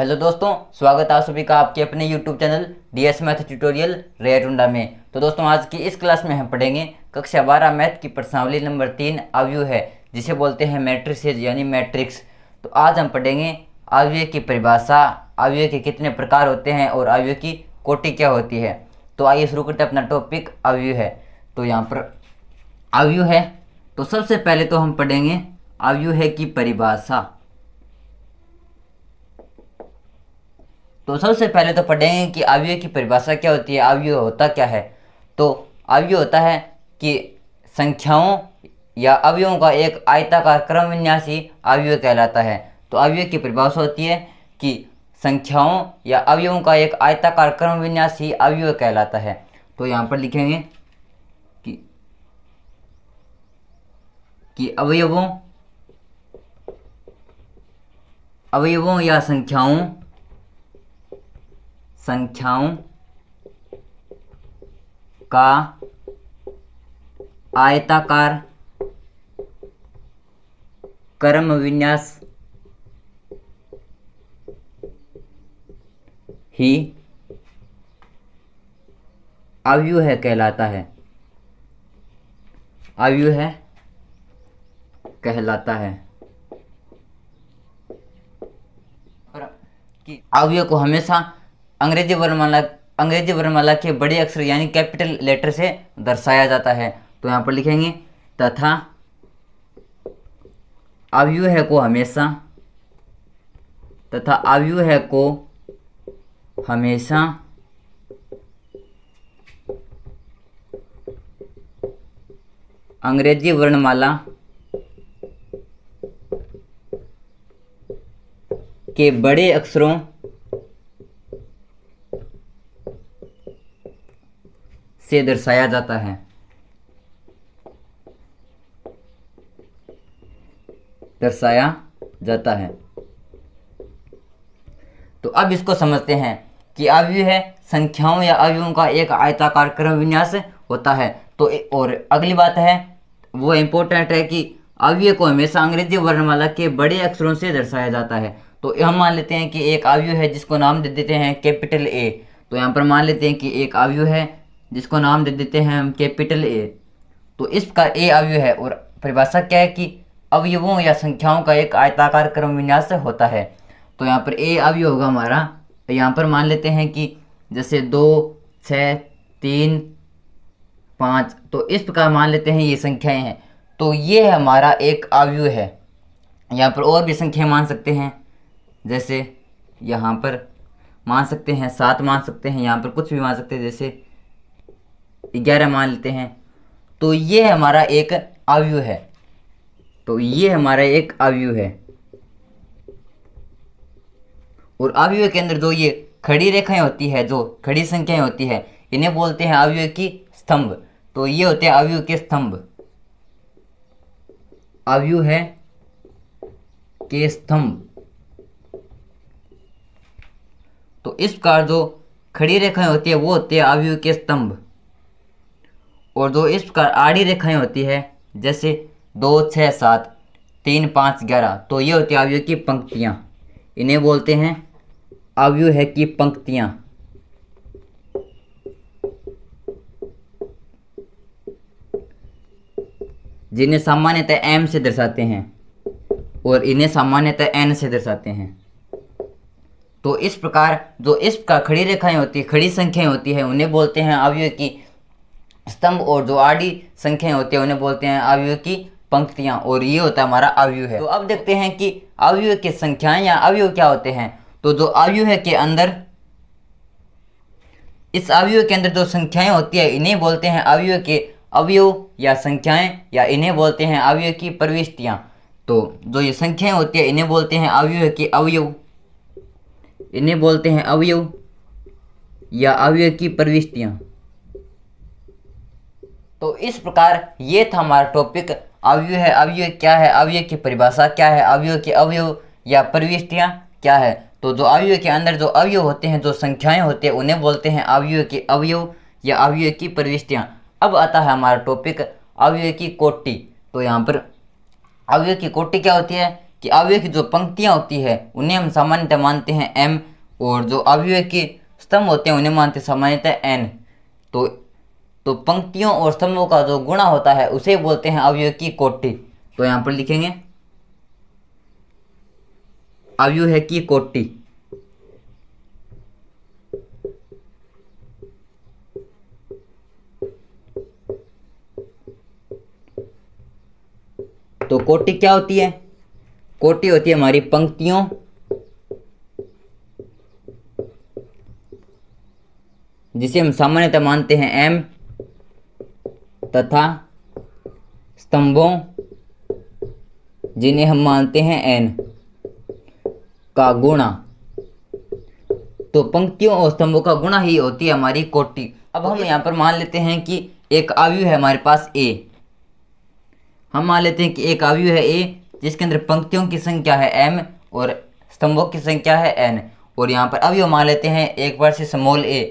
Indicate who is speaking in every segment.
Speaker 1: hello दोस्तों स्वागत है आप सभी का आपके अपने YouTube channel D S math tutorial रेटुंडा में तो दोस्तों आज की इस क्लास में हम पढ़ेंगे कक्षा बारह मैथ की प्रश्नावली नंबर तीन आव्यू है जिसे बोलते हैं मैट्रिसेज यानी मैट्रिक्स तो आज हम पढ़ेंगे आव्यय की परिभाषा आव्यय के कितने प्रकार होते हैं और आव्यय की कोटि क्या होती है तो आइए शुरू करते हैं अपना टॉपिक आव्यू है तो यहाँ पर आव्यू है तो सबसे पहले तो हम पढ़ेंगे आव्यू है की परिभाषा तो सबसे पहले तो पढ़ेंगे कि अव्यय की परिभाषा क्या होती है अव्यय होता क्या है तो अव्यय होता है कि संख्याओं या अवयवों का एक आयताकार क्रम विन्यास ही अवयव कहलाता है तो अवयव की परिभाषा होती है कि संख्याओं या अवयवों का एक आयताकार क्रम विन्यास ही अवयव कहलाता है तो यहाँ पर लिखेंगे कि कि अवयवों अवयवों या संख्याओं संख्याओं का आयताकार कर्म विन्यास ही अव्यूह कहलाता है अव्यूह कहलाता है कि अव्यय को हमेशा अंग्रेजी वर्णमाला अंग्रेजी वर्णमाला के बड़े अक्षर यानी कैपिटल लेटर से दर्शाया जाता है तो यहाँ पर लिखेंगे तथा है को हमेशा तथा है को हमेशा अंग्रेजी वर्णमाला के बड़े अक्षरों से दर्शाया जाता है दर्शाया जाता है तो अब इसको समझते हैं कि अव्यय है संख्याओं या अवयों का एक आयताकार क्रम विन्यास होता है तो और अगली बात है वो इम्पोर्टेंट है कि अव्यय को हमेशा अंग्रेजी वर्णमाला के बड़े अक्षरों से दर्शाया जाता है तो हम मान लेते हैं कि एक अवयव है जिसको नाम दे देते हैं कैपिटल ए तो यहाँ पर मान लेते हैं कि एक अवयव है जिसको नाम दे देते हैं हम कैपिटल ए तो इसका ए अवयव है और परिभाषा क्या है कि अवयवों या संख्याओं का एक आयताकार क्रम विन्यास होता है तो यहाँ पर ए अवयव होगा हमारा तो यहाँ पर मान लेते हैं कि जैसे दो छः तीन पाँच तो इस प्रकार मान लेते हैं ये संख्याएं हैं तो ये हमारा एक अवयव है यहाँ पर और भी संख्याएं मान सकते हैं जैसे यहाँ पर मान सकते हैं सात मान सकते हैं यहाँ पर कुछ भी मान सकते हैं जैसे ग्यारह मान लेते हैं तो ये हमारा एक आवयु है तो ये हमारा एक आवयु है और आवयु के अंदर जो ये खड़ी रेखाएं होती है जो खड़ी संख्याएं होती है इन्हें बोलते हैं आवयु की स्तंभ तो ये होते हैं आवयु के स्तंभ आवयु है के स्तंभ तो इस प्रकार जो खड़ी रेखाएं होती है वो होते हैं आवयु के स्तंभ और जो इस प्रकार आड़ी रेखाएं होती है जैसे दो छः सात तीन पाँच ग्यारह तो ये होती है अवयव की पंक्तियाँ इन्हें बोलते हैं अवयव है कि पंक्तियाँ जिन्हें सामान्यतः एम से दर्शाते हैं और इन्हें सामान्यतः एन से दर्शाते हैं तो इस प्रकार जो इस प्रकार खड़ी रेखाएं होती है खड़ी संख्याएं होती है उन्हें बोलते हैं अवयव की स्तंभ और जो आड़ी संख्याएं होती है उन्हें बोलते हैं अवयव की पंक्तियां और ये होता है हमारा अवयु है तो अब देखते हैं कि अवयव की संख्याएं या अवयव क्या होते हैं तो जो अवयु है के अंदर इस अवयव के अंदर जो संख्याएं होती है इन्हें बोलते हैं अवयव के अवयव या संख्याएं या इन्हें बोलते हैं अवयव की प्रविष्टियां तो जो ये संख्याएं होती है इन्हें बोलते हैं अवयव के अवयव इन्हें बोलते हैं अवयव या अवयव की प्रविष्टियां तो इस प्रकार ये था हमारा टॉपिक अवयव है अवयव क्या है अवयव की परिभाषा क्या है अवयव के अवयव या प्रविष्टियाँ क्या है तो जो अवयव के अंदर जो अवयव होते हैं जो संख्याएं होते हैं उन्हें बोलते हैं अवयव के अवयव या अवयव की प्रविष्टियाँ अब आता है हमारा टॉपिक अवयव की कोटि तो यहाँ पर अवयव की कोटि क्या होती है कि अवयव की जो पंक्तियाँ होती है उन्हें हम सामान्यतः मानते हैं एम और जो अवयव के स्तंभ होते हैं उन्हें मानते सामान्यतः एन तो तो पंक्तियों और स्तंभों का जो गुणा होता है उसे बोलते हैं अवयव की कोटि तो यहां पर लिखेंगे अवयु है की कोटि तो कोटि क्या होती है कोटि होती है हमारी पंक्तियों जिसे हम सामान्यतः मानते हैं एम तथा स्तंभों जिन्हें हम मानते हैं एन का गुणा तो पंक्तियों और स्तंभों का गुणा ही होती है हमारी कोटि अब हम यहाँ पर मान लेते हैं कि एक आवयु है हमारे पास ए हम मान लेते हैं कि एक आवयु है ए जिसके अंदर पंक्तियों की संख्या है एम और स्तंभों की संख्या है एन और यहाँ पर अवयव मान लेते हैं एक वर्ष समोल ए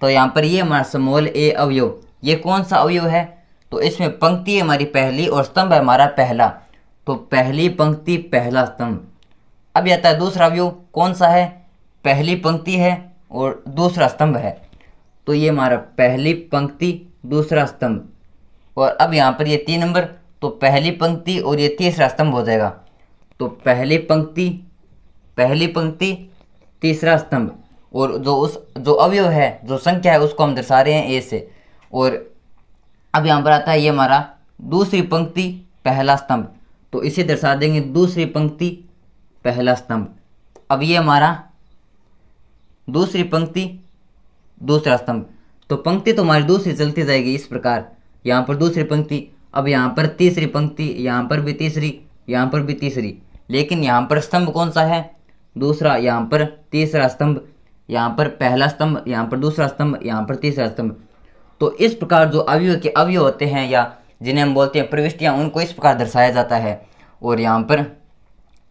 Speaker 1: तो यहाँ पर ये हमारा समोल ए अवयव ये कौन सा अवयव है तो इसमें पंक्ति है हमारी पहली और स्तंभ है हमारा पहला तो पहली पंक्ति पहला स्तंभ अब आता है दूसरा अवयव कौन सा है पहली पंक्ति है और दूसरा स्तंभ है तो ये हमारा पहली पंक्ति दूसरा स्तंभ और अब यहाँ पर ये तीन नंबर तो पहली पंक्ति और ये तीसरा स्तंभ हो जाएगा तो पहली पंक्ति पहली पंक्ति तीसरा स्तंभ और जो उस जो अवयव है जो संख्या है उसको हम दर्शा रहे हैं ए से और अब यहाँ पर आता है ये हमारा दूसरी पंक्ति पहला स्तंभ तो इसे दर्शा देंगे दूसरी पंक्ति पहला स्तंभ अब ये हमारा दूसरी पंक्ति दूसरा स्तंभ तो पंक्ति तो हमारी दूसरी चलती जाएगी इस प्रकार यहाँ पर दूसरी पंक्ति अब यहाँ पर तीसरी पंक्ति यहाँ पर भी तीसरी यहाँ पर भी तीसरी लेकिन यहाँ पर स्तंभ कौन सा है दूसरा यहाँ पर तीसरा स्तंभ यहाँ पर पहला स्तंभ यहाँ पर दूसरा स्तंभ यहाँ पर तीसरा स्तंभ तो इस प्रकार जो अवयव के अवयव होते हैं या जिन्हें हम बोलते हैं प्रविष्टियाँ उनको इस प्रकार दर्शाया जाता है और यहाँ पर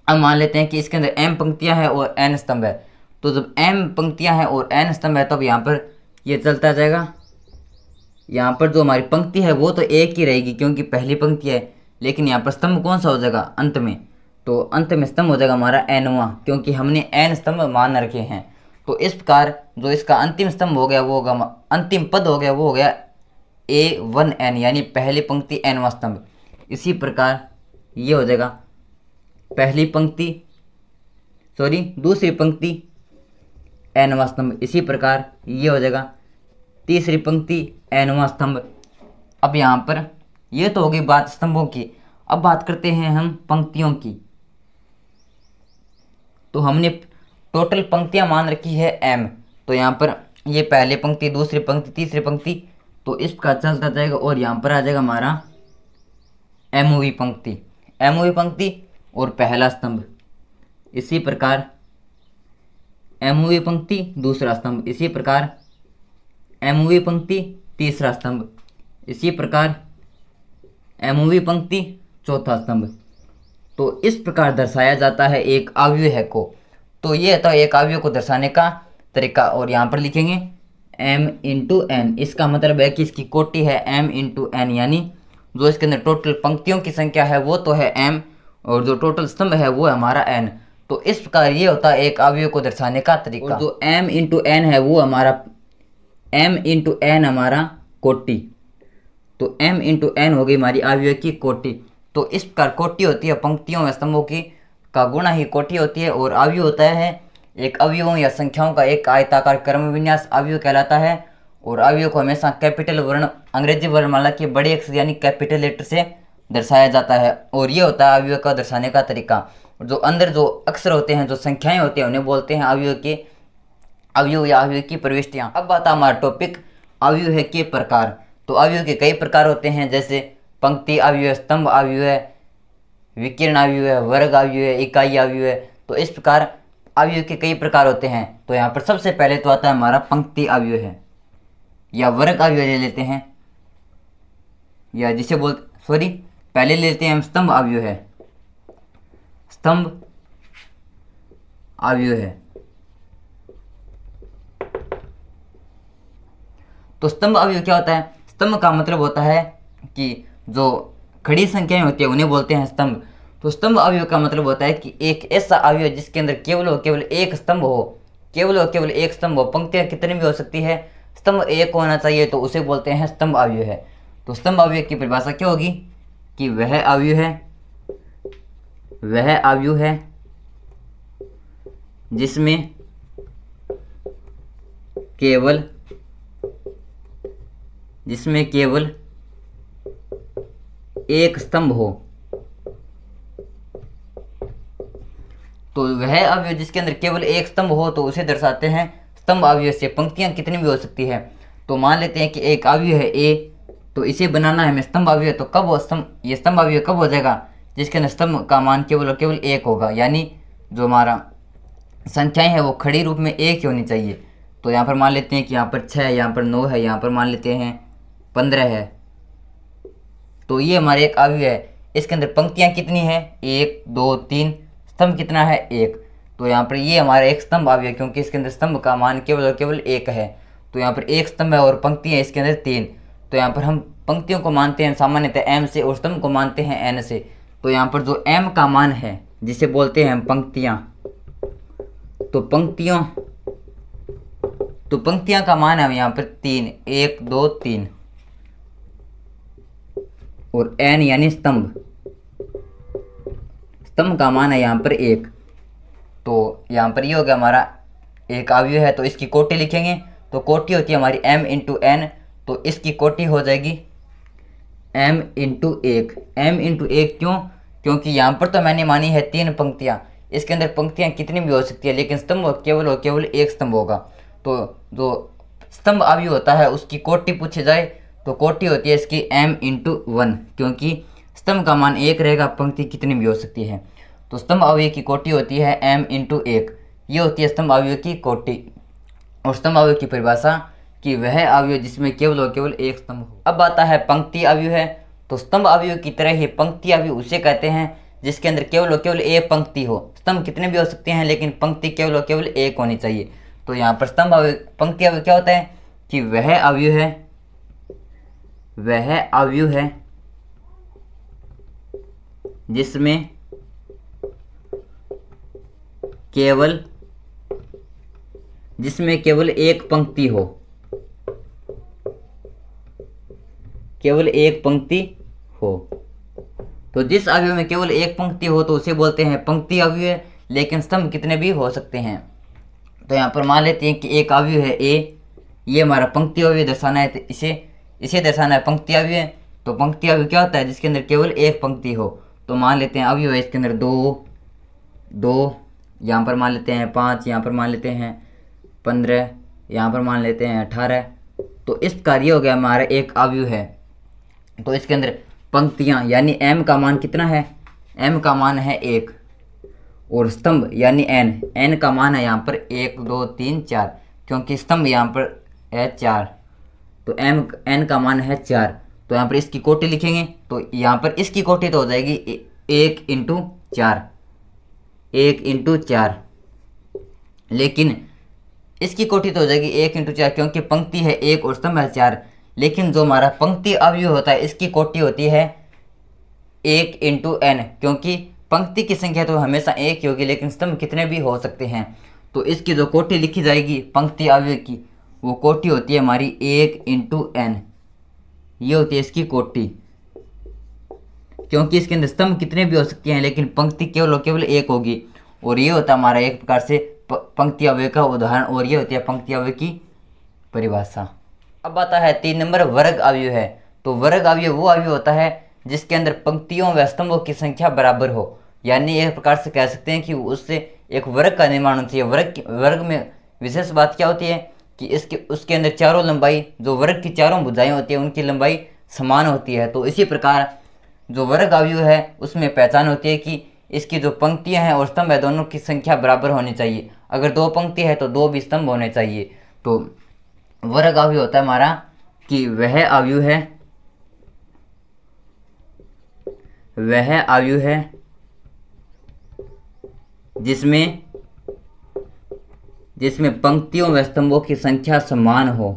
Speaker 1: अब मान लेते हैं कि इसके अंदर एम पंक्तियाँ हैं और एन स्तंभ है तो जब एम पंक्तियाँ हैं और एन स्तंभ है तब यहाँ पर ये चलता जाएगा यहाँ पर जो हमारी पंक्ति है वो तो एक ही रहेगी क्योंकि पहली पंक्ति है लेकिन यहाँ पर स्तंभ कौन सा हो जाएगा अंत में तो अंत में स्तंभ हो जाएगा हमारा एनवा क्योंकि हमने एन स्तंभ मान रखे हैं तो इस प्रकार जो इसका अंतिम स्तंभ हो गया वो होगा अंतिम पद हो गया वो हो गया ए वन एन यानी पहली पंक्ति एनवा स्तंभ इसी प्रकार ये हो जाएगा पहली पंक्ति सॉरी दूसरी पंक्ति एनवा स्तंभ इसी प्रकार ये हो जाएगा तीसरी पंक्ति एनवा स्तंभ अब यहाँ पर ये तो होगी बात स्तंभों की अब बात करते हैं हम पंक्तियों की तो हमने टोटल पंक्तियाँ मान रखी है एम तो यहाँ पर ये पहले पंक्ति दूसरी पंक्ति तीसरी पंक्ति तो इस प्रकार चलता जाएगा और यहाँ पर आ जाएगा हमारा एम पंक्ति एम पंक्ति और पहला स्तंभ इसी प्रकार एम पंक्ति दूसरा स्तंभ इसी प्रकार एम पंक्ति तीसरा स्तंभ इसी प्रकार एम पंक्ति चौथा स्तंभ तो इस प्रकार दर्शाया जाता है एक अव्यय को तो ये होता है एक अवयव को दर्शाने का तरीका और यहाँ पर लिखेंगे m इंटू एन इसका मतलब है कि इसकी कोटी है m इंटू एन यानी जो इसके अंदर टोटल पंक्तियों की संख्या है वो तो है m और जो टोटल स्तंभ है वो है हमारा n तो इस प्रकार ये होता है एक अवयव को दर्शाने का तरीका और जो m इंटू एन है वो हमारा m इंटू एन हमारा कोटी तो m इंटू एन हो गई हमारी अवयव की कोटी तो इस प्रकार कोटी होती है पंक्तियों स्तंभों की का गुणा ही कोटि होती है और अवयव होता है एक अवयों या संख्याओं का एक आयताकार क्रम विन्यास अवयव कहलाता है और अवयु को हमेशा कैपिटल वर्ण अंग्रेजी वर्णमाला के बड़े अक्षर यानी कैपिटल लेटर से दर्शाया जाता है और ये होता है अवयव का दर्शाने का तरीका और जो अंदर जो अक्षर होते हैं जो संख्याएं होती हैं उन्हें बोलते हैं अवयव के अवयव या अवयव की प्रविष्टियाँ अब आता हमारा टॉपिक अवयव के प्रकार तो अवयव के कई प्रकार होते हैं जैसे पंक्ति अवयव स्तंभ अवयव विकिरण आयु है वर्ग आयु है इकाई आयु है तो इस प्रकार आयु के कई प्रकार होते हैं तो यहाँ पर सबसे पहले तो आता है हमारा पंक्ति आयु है या वर्ग आयु ले लेते हैं या जिसे बोल सॉरी पहले लेते हैं हम स्तंभ आयु है स्तंभ आयु है तो स्तंभ आयु क्या होता है स्तंभ का मतलब होता है कि जो खड़ी संख्याएं होती है उन्हें बोलते हैं स्तंभ तो स्तंभ अवयव का मतलब होता है कि एक ऐसा अवयव जिसके अंदर केवल और केवल एक स्तंभ हो केवल और केवल एक स्तंभ हो पंक्तियाँ कितनी भी हो सकती है स्तंभ एक होना चाहिए तो उसे बोलते हैं स्तंभ अवयव है तो स्तंभ अवयव की परिभाषा क्या होगी कि वह अवयव है वह अवयव है जिसमें केवल जिसमें केवल एक स्तंभ हो तो वह अवयव जिसके अंदर केवल एक स्तंभ हो तो उसे दर्शाते हैं स्तंभ अवयव से पंक्तियां कितनी भी हो सकती है तो मान लेते हैं कि एक अवयव है ए तो इसे बनाना है हमें स्तंभ अवयव तो कब हो स्तंभ ये स्तंभ अवयव कब हो जाएगा जिसके अंदर स्तंभ का मान केवल और केवल एक होगा यानी जो हमारा संख्याएं हैं वो खड़ी रूप में एक ही होनी चाहिए तो यहाँ पर मान लेते हैं कि यहाँ पर छः यहाँ पर नौ है यहाँ पर मान लेते हैं पंद्रह है तो ये हमारे एक आयु है इसके अंदर पंक्तियाँ कितनी हैं एक दो तीन स्तंभ कितना है एक तो यहाँ पर ये हमारा एक स्तंभ आयु है क्योंकि इसके अंदर स्तंभ का मान केवल और केवल एक है तो यहाँ पर एक स्तंभ है और पंक्तियाँ इसके अंदर तीन तो यहाँ पर हम पंक्तियों को मानते हैं सामान्यतः एम से और स्तंभ को मानते हैं एन से तो यहाँ पर जो एम का मान है जिसे बोलते हैं हम पंक्तियाँ तो पंक्तियों तो पंक्तियाँ का मान है यहाँ पर तीन एक दो तीन और एन यानी स्तंभ स्तंभ का मान है यहाँ पर एक तो यहाँ पर ये हो गया हमारा एक आवयु है तो इसकी कोटी लिखेंगे तो कोटी होती है हमारी m इंटू एन तो इसकी कोटी हो जाएगी m इंटू एक एम इंटू एक क्यों क्योंकि यहाँ पर तो मैंने मानी है तीन पंक्तियाँ इसके अंदर पंक्तियाँ कितनी भी हो सकती है लेकिन स्तंभ केवल और केवल एक स्तंभ होगा तो जो स्तंभ आवयु होता है उसकी कोटी पूछी जाए तो कोटि होती है इसकी एम इंटू वन क्योंकि स्तंभ का मान एक रहेगा पंक्ति कितनी भी हो सकती है तो स्तंभ अवयव की कोटि होती है एम इंटू एक ये होती है स्तंभ अवयव की कोटि और स्तंभ अवयव की परिभाषा कि वह अवयव जिसमें केवल और केवल एक स्तंभ हो अब आता है पंक्ति अवयव है तो स्तंभ अवयव की तरह ही पंक्ति अवयव उसे कहते हैं जिसके अंदर केवल और केवल एक पंक्ति हो स्तंभ कितने भी हो सकते हैं लेकिन पंक्ति केवल और केवल एक होनी चाहिए तो यहाँ पर स्तंभ अवयव पंक्ति अवयव क्या होता है कि वह अवयव है वह अवयु है जिसमें केवल जिसमें केवल एक पंक्ति हो केवल एक पंक्ति हो तो जिस अवयव में केवल एक पंक्ति हो तो उसे बोलते हैं पंक्ति अवयव लेकिन स्तंभ कितने भी हो सकते हैं तो यहाँ पर मान लेते हैं कि एक अवयव है ए ये हमारा पंक्ति अवयव दर्शाना है तो इसे इसे दर्शाना है पंक्तियाँ भी हैं तो पंक्तियाँ भी क्या होता है जिसके अंदर केवल एक पंक्ति हो तो मान लेते हैं अभी इसके अंदर दो दो यहाँ पर मान लेते हैं पाँच यहाँ पर मान लेते हैं पंद्रह यहाँ पर मान लेते हैं अठारह तो इस प्रकार ये हो गया हमारा एक अवयव है तो इसके अंदर पंक्तियाँ यानी एम का मान कितना है एम का मान है एक और स्तंभ यानी एन एन का मान है यहाँ पर एक दो तीन चार क्योंकि स्तंभ यहाँ पर है चार तो एम एन का मान है चार तो यहाँ पर इसकी कोटी लिखेंगे तो यहाँ पर इसकी कोटी तो हो जाएगी एक इंटू चार एक इंटू चार लेकिन इसकी कोटी तो हो जाएगी एक इंटू चार क्योंकि पंक्ति है एक और स्तंभ है चार लेकिन जो हमारा पंक्ति अवयव होता है इसकी कोटि होती है एक इंटू एन क्योंकि पंक्ति की संख्या तो हमेशा एक ही होगी लेकिन स्तंभ कितने भी हो सकते हैं तो इसकी जो कोटी लिखी जाएगी पंक्ति अवयव की वो कोटी होती है हमारी एक इंटू एन ये होती है इसकी कोटी क्योंकि इसके अंदर स्तंभ कितने भी हो सकते हैं लेकिन पंक्ति केवल और केवल एक होगी और ये होता हमारा एक प्रकार से पंक्ति अवय का उदाहरण और ये होती है पंक्ति अवय की परिभाषा अब आता है तीन नंबर वर्ग अवयव है तो वर्ग अवयव वो अवयव होता है जिसके अंदर पंक्तियों व स्तंभों की संख्या बराबर हो यानी एक प्रकार से कह सकते हैं कि उससे एक वर्ग का निर्माण होती है वर्ग वर्ग में विशेष बात क्या होती है कि इसके उसके अंदर चारों लंबाई जो वर्ग की चारों बुझाएँ होती है उनकी लंबाई समान होती है तो इसी प्रकार जो वर्ग आयु है उसमें पहचान होती है कि इसकी जो पंक्तियाँ हैं और स्तंभ है दोनों की संख्या बराबर होनी चाहिए अगर दो पंक्ति है तो दो भी स्तंभ होने चाहिए तो वर्ग आयु होता है हमारा कि वह आयु है वह आयु है जिसमें जिसमें पंक्तियों व स्तंभों की संख्या समान हो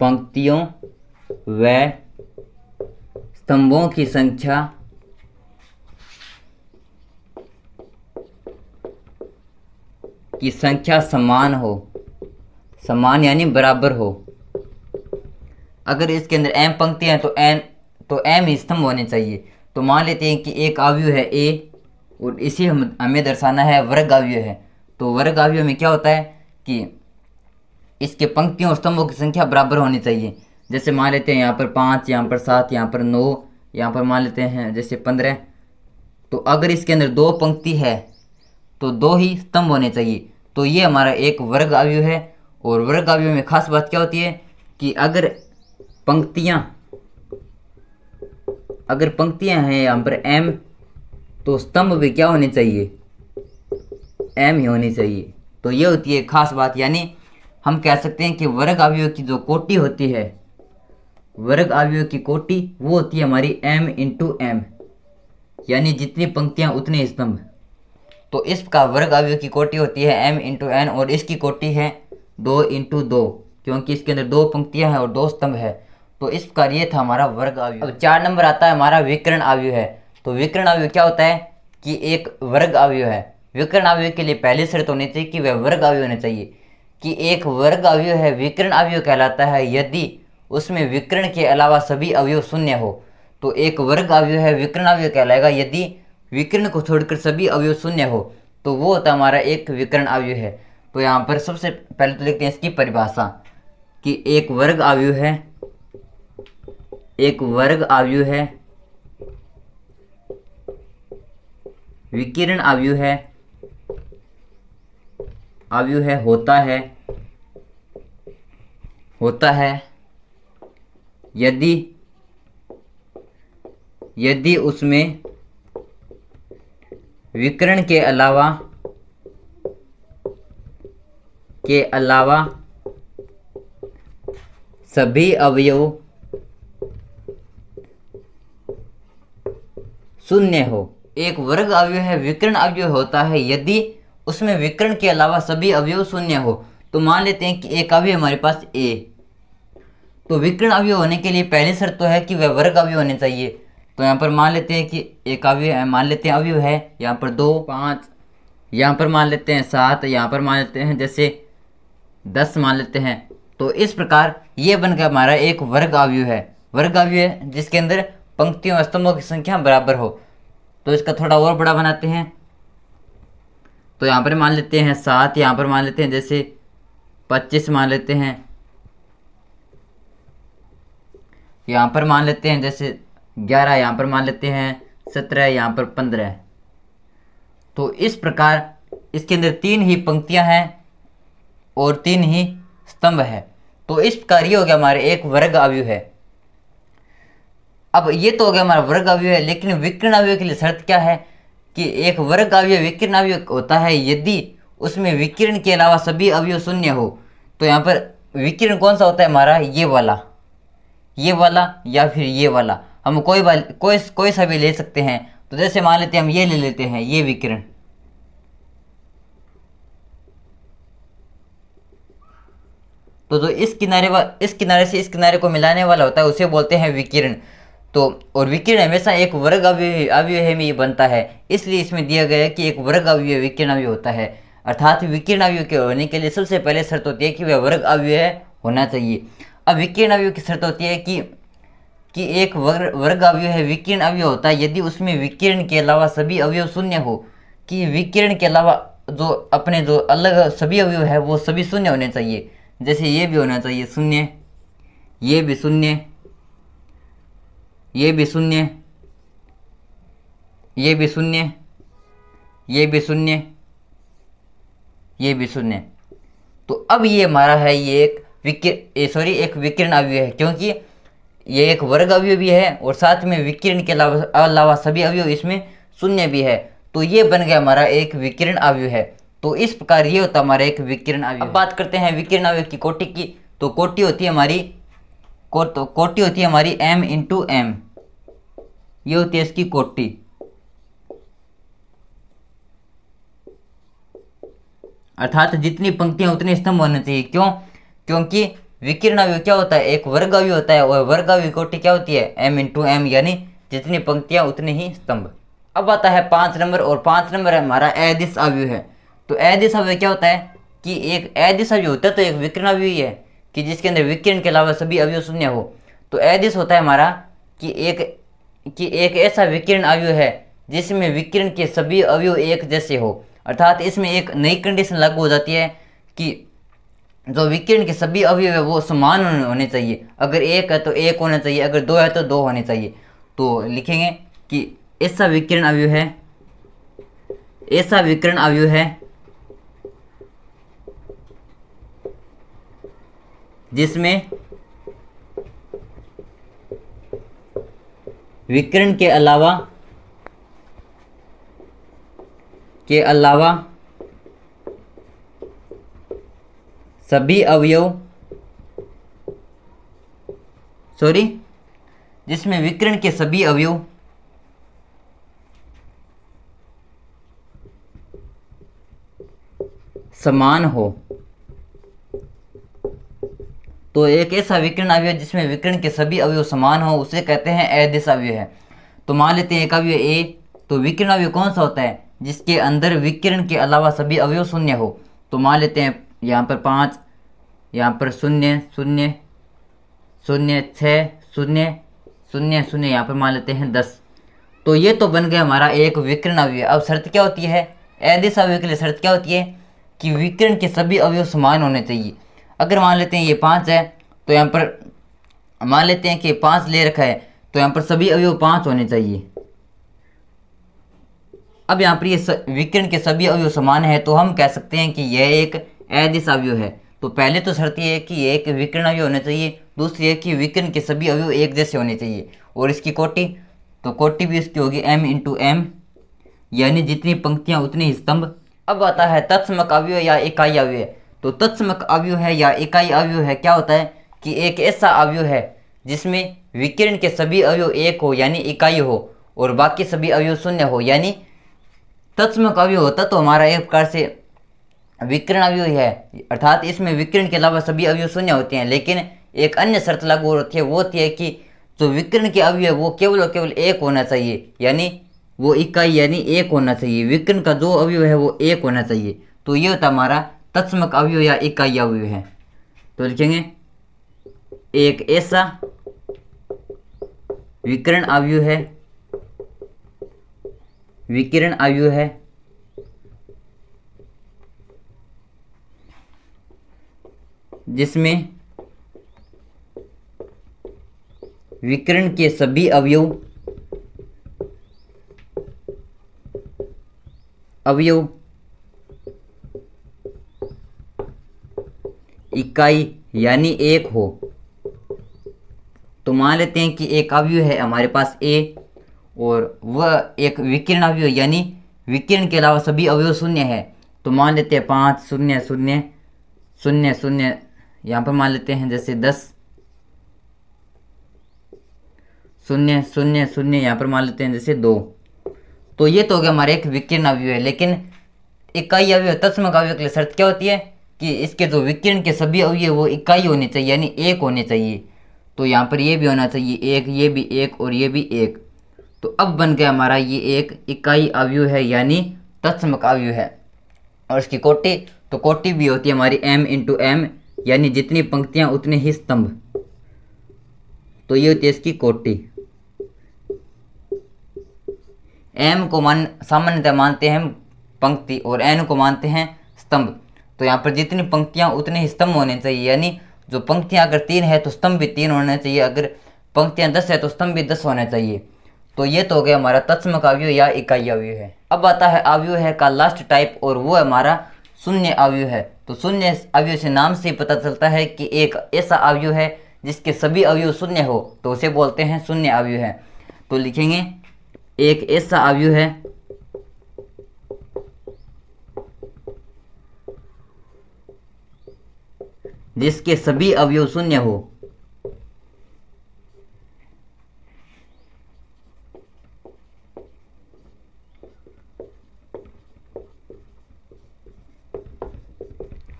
Speaker 1: पंक्तियों व स्तंभों की संख्या की संख्या समान हो समान यानी बराबर हो अगर इसके अंदर एम पंक्तियां हैं तो एन तो एम स्तंभ होने चाहिए तो मान लेते हैं कि एक आवयु है ए और इसे हम हमें दर्शाना है वर्ग आवयु है तो वर्ग अवयव में क्या होता है कि इसके पंक्तियों और स्तंभों की संख्या बराबर होनी चाहिए जैसे मान लेते हैं यहाँ पर पाँच यहाँ पर सात यहाँ पर नौ यहाँ पर मान लेते हैं जैसे पंद्रह तो अगर इसके अंदर दो पंक्ति है तो दो ही स्तंभ होने चाहिए तो ये हमारा एक वर्ग अवयव है और वर्ग अवयव में खास बात क्या होती है कि अगर पंक्तियाँ अगर पंक्तियाँ हैं यहाँ पर एम तो स्तंभ भी क्या होने चाहिए एम ही होनी चाहिए तो ये होती है खास बात यानी हम कह सकते हैं कि वर्ग अवयव की जो कोटि होती है वर्ग अवयव की कोटि वो होती है हमारी एम इंटू एम यानी जितनी पंक्तियाँ उतने स्तंभ तो इसका वर्ग अवयव की कोटि होती है एम इंटू एन और इसकी कोटि है दो इंटू दो क्योंकि इसके अंदर दो पंक्तियाँ हैं और दो स्तंभ है तो इस प्रकार ये था हमारा वर्ग अवयव अब चार नंबर आता है हमारा विकर्ण अवयव है तो विकर्ण अवयव क्या होता है कि एक वर्ग अवयव है विकर्ण अवयव के लिए पहली शर्त होनी चाहिए कि वह वर्ग अवयव होने चाहिए कि एक वर्ग अवयव है विकर्ण अवयव कहलाता है यदि उसमें विकर्ण के अलावा सभी अवयव शून्य हो तो एक वर्ग अवयव है विकर्ण अवयव कहलाएगा यदि विकर्ण को छोड़कर सभी अवयव शून्य हो तो वो होता है हमारा एक विकर्ण अवयव है तो यहाँ पर सबसे पहले तो लिखते हैं इसकी परिभाषा कि एक वर्ग अवयव है एक वर्ग अवयव है विकिरण अवयव है अब यू है होता है होता है यदि यदि उसमें विकरण के अलावा के अलावा सभी अवयव शून्य हो एक वर्ग अवयव है विकर्ण अवयव होता है यदि उसमें विकर्ण के अलावा सभी अवयव शून्य हो तो मान लेते हैं कि एक अवयव हमारे पास ए तो विकर्ण अवयव होने के लिए पहली शर्त तो है कि वह वर्ग अवयव होने चाहिए तो यहाँ पर मान लेते हैं कि एक अवयव मान लेते हैं अवयव है यहाँ पर दो पाँच यहाँ पर मान लेते हैं सात यहाँ पर मान लेते हैं जैसे दस मान लेते हैं तो इस प्रकार ये बनकर हमारा एक वर्ग अवयव है वर्ग अवयव है जिसके अंदर पंक्तियों स्तंभों की संख्या बराबर हो तो इसका थोड़ा और बड़ा बनाते हैं तो यहाँ पर मान लेते हैं सात यहाँ पर मान लेते हैं जैसे पच्चीस मान लेते हैं यहाँ पर मान लेते हैं जैसे ग्यारह यहाँ पर मान लेते हैं सत्रह यहाँ पर पंद्रह तो इस प्रकार इसके अंदर तीन ही पंक्तियां हैं और तीन ही स्तंभ है तो इस प्रकार ये हो गया हमारे एक वर्ग आयु है अब ये तो हो गया हमारा वर्ग आयु है लेकिन विकर्ण आयु के लिए शर्त क्या है कि एक वर्ग अवय विकिरण अवय होता है यदि उसमें विकिरण के अलावा सभी अवयव शून्य हो तो यहाँ पर विकिरण कौन सा होता है हमारा ये वाला ये वाला या फिर ये वाला हम कोई वाल कोई कोई सा भी ले सकते हैं तो जैसे मान लेते हैं हम ये ले लेते हैं ये विकिरण तो जो इस किनारे वा इस किनारे से इस किनारे को मिलाने वाला होता है उसे बोलते हैं विकिरण तो और विकिरण हमेशा एक वर्ग अवयव अवयव में बनता है इसलिए इसमें दिया गया है कि एक वर्ग अवयव विकिरण अवयव होता है अर्थात विकिरण अवयव के होने के लिए सबसे पहले शर्त होती है कि वह वर्ग अव्य होना चाहिए अब विकिरण अवयव की शर्त होती है कि कि एक वर्ग वर्ग अवयव है विकिरण अवयव होता है यदि उसमें विकिरण के अलावा सभी अवयव शून्य हो कि विकिरण के अलावा जो अपने जो अलग सभी अवयव है वो सभी शून्य होने चाहिए जैसे ये भी होना चाहिए शून्य ये भी शून्य ये भी शून्य ये भी शून्य ये भी शून्य ये भी शून्य तो अब ये हमारा है ये एक विकिर सॉरी एक विकिरण अवयव है क्योंकि ये एक वर्ग अवयव भी है और साथ में विकिरण के अलावा सभी अवयव इसमें शून्य भी है तो ये बन गया हमारा एक विकिरण अवयव है तो इस प्रकार ये होता हमारा एक विकिरण अवयव बात करते हैं विकिरण अवयव की कोटि की तो कोटि होती है हमारी तो कोटी होती है हमारी एम इंटू एम ये होती है इसकी कोटी अर्थात जितनी पंक्तियां उतने स्तंभ होने चाहिए क्यों क्योंकि विकिरण अवयव क्या होता है एक वर्ग अवयव होता है और वर्ग अवयव कोटि क्या होती है एम इंटू एम यानी जितनी पंक्तियां उतने ही स्तंभ अब आता है पांच नंबर और पांच नंबर है हमारा अदिश अवयु है तो अदिश अवयव क्या होता है कि एक अदिश अवयु होता है तो एक विकिरण अवयु है कि जिसके अंदर विकिरण के अलावा सभी अवयव शून्य हो तो ऐदिश होता है हमारा कि एक कि एक ऐसा विकिरण अवयव है जिसमें विकिरण के सभी अवयव एक जैसे हो अर्थात इसमें एक नई कंडीशन लागू हो जाती है कि जो विकिरण के सभी अवयव है वो समान होने चाहिए अगर एक है तो एक होना चाहिए अगर दो है तो दो होने चाहिए तो लिखेंगे कि ऐसा विकिरण अवयव है ऐसा विकिरण अवयव है जिसमें विकिरण के अलावा के अलावा सभी अवयव सॉरी जिसमें विकिरण के सभी अवयव समान हो तो एक ऐसा विकर्ण अवयव जिसमें विकर्ण के सभी अवयव समान हो उसे कहते हैं अदिश अवयव है तो मान लेते हैं एक अवयव ए तो विकर्ण अवयव कौन सा होता है जिसके अंदर विकर्ण के अलावा सभी अवयव शून्य हो तो मान लेते हैं यहाँ पर पाँच यहाँ पर शून्य शून्य शून्य छः शून्य शून्य शून्य यहाँ पर मान लेते हैं दस तो ये तो बन गया हमारा एक विकर्ण अवयव अब शर्त क्या होती है अदिश अवयव के लिए शर्त क्या होती है कि विकर्ण के सभी अवयव समान होने चाहिए अगर मान लेते हैं ये पाँच है तो यहाँ पर मान लेते हैं कि पाँच ले रखा है तो यहाँ पर सभी अवयव पाँच होने चाहिए अब यहाँ पर ये विकिरण के सभी अवयव समान है तो हम कह सकते हैं कि यह एक ऐदिश अवयव है तो पहले तो शर्त यह है कि एक विकिरण अवयव होना चाहिए दूसरी है कि विकिरण के सभी अवयव एक जैसे होने चाहिए और इसकी कोटि तो कोटि भी इसकी होगी एम इंटू एम यानी जितनी पंक्तियाँ उतनी स्तंभ अब आता है तत्समक अवयव या इकाई अवयव तो तत्समक अवयु है या इकाई अवयु है क्या होता है कि एक ऐसा अवयु है जिसमें विकिरण के सभी अवयव एक हो यानी इकाई हो और बाकी सभी अवयव शून्य हो यानी तत्समक अवयु होता तो हमारा एक प्रकार से विकिरण अवयु है अर्थात इसमें विकिरण के अलावा सभी अवयव शून्य होते हैं लेकिन एक अन्य शर्त लागू होती है वो होती है कि जो विकिरण के अवयव वो केवल और केवल एक होना चाहिए यानी वो इकाई यानी एक होना चाहिए विकिरण का जो अवयव है वो एक होना चाहिए तो ये होता हमारा तत्समक अवयव या इकाई अवयव है तो लिखेंगे एक ऐसा विकिरण अवयव है विकिरण अवयव है जिसमें विकिरण के सभी अवयव अवयव इकाई यानी एक हो तो मान लेते हैं कि एक अवयु है हमारे पास ए और वह एक विकिरण अवयु यानी विकिरण के अलावा सभी अवयव शून्य है तो मान लेते हैं पाँच शून्य शून्य शून्य शून्य यहाँ पर मान लेते हैं जैसे दस शून्य शून्य शून्य यहाँ पर मान लेते हैं जैसे दो तो ये तो हो गया हमारे एक विकिरण अवयु है लेकिन इकाई अवयव तत्समक अवयव के लिए शर्त क्या होती है कि इसके जो तो विकिरण के सभी अवयव वो इकाई होने चाहिए यानी एक होने चाहिए तो यहाँ पर ये भी होना चाहिए एक ये भी एक और ये भी एक तो अब बन गया हमारा ये एक इकाई अवयव है यानी तत्समक अवयव है और इसकी कोटि तो कोटि भी होती है हमारी m इंटू एम यानी जितनी पंक्तियाँ उतने ही स्तंभ तो ये होती है इसकी कोटि एम को मान सामान्यतः मानते हैं पंक्ति और एन को मानते हैं स्तंभ तो यहाँ पर जितनी पंक्तियाँ उतने स्तंभ होने चाहिए यानी जो पंक्तियाँ अगर तीन है तो स्तंभ भी तीन होने चाहिए अगर पंक्तियाँ दस है तो स्तंभ भी दस होने चाहिए तो ये तो हो गया हमारा तत्सम काव्य या इकाई अवयु है अब आता है अव्यय है का लास्ट टाइप और वो हमारा शून्य अव्यय है तो शून्य अवयु से नाम से पता चलता है कि एक ऐसा अव्यय है जिसके सभी अवयु शून्य हो तो उसे बोलते हैं शून्य अवयव है तो लिखेंगे एक ऐसा अवयव है जिसके सभी अवयव शून्य हो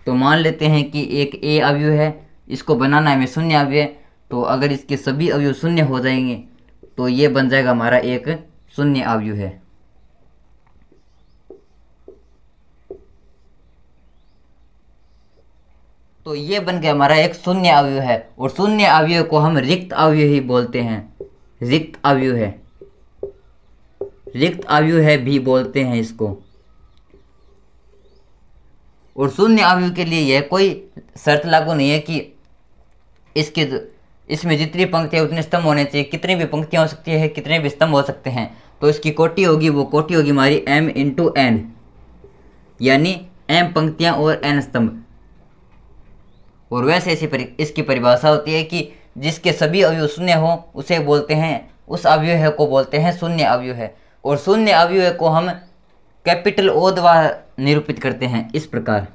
Speaker 1: तो मान लेते हैं कि एक ए अवयव है इसको बनाना है में शून्य अवयव तो अगर इसके सभी अवयव शून्य हो जाएंगे तो ये बन जाएगा हमारा एक शून्य अवयव है ये बन गया हमारा एक शून्य अवयव है और शून्य अवयव को हम रिक्त अवयव ही बोलते हैं रिक्त अवयव है रिक्त अवयव है भी बोलते हैं इसको और शून्य अवयव के लिए यह कोई शर्त लागू नहीं है कि इसके इसमें जितनी पंक्तियाँ उतने स्तंभ होने चाहिए कितनी भी पंक्तियाँ हो सकती है कितने भी स्तंभ हो सकते हैं तो इसकी कोटी होगी वो कोटी होगी हमारी एम इंटू एन यानी एम पंक्तियाँ और एन स्तंभ और वैसे ऐसी परि, इसकी परिभाषा होती है कि जिसके सभी अवयव शून्य हो उसे बोलते हैं उस अवयव को बोलते हैं शून्य अवयव है और शून्य अवयव को हम कैपिटल ओ द्वारा निरूपित करते हैं इस प्रकार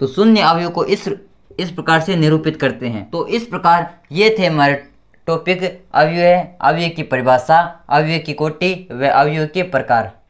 Speaker 1: तो शून्य अवयव को इस इस प्रकार से निरूपित करते हैं तो इस प्रकार ये थे हमारे टॉपिक अवयव अवयव की परिभाषा अवयव की कोटि व अवयव के प्रकार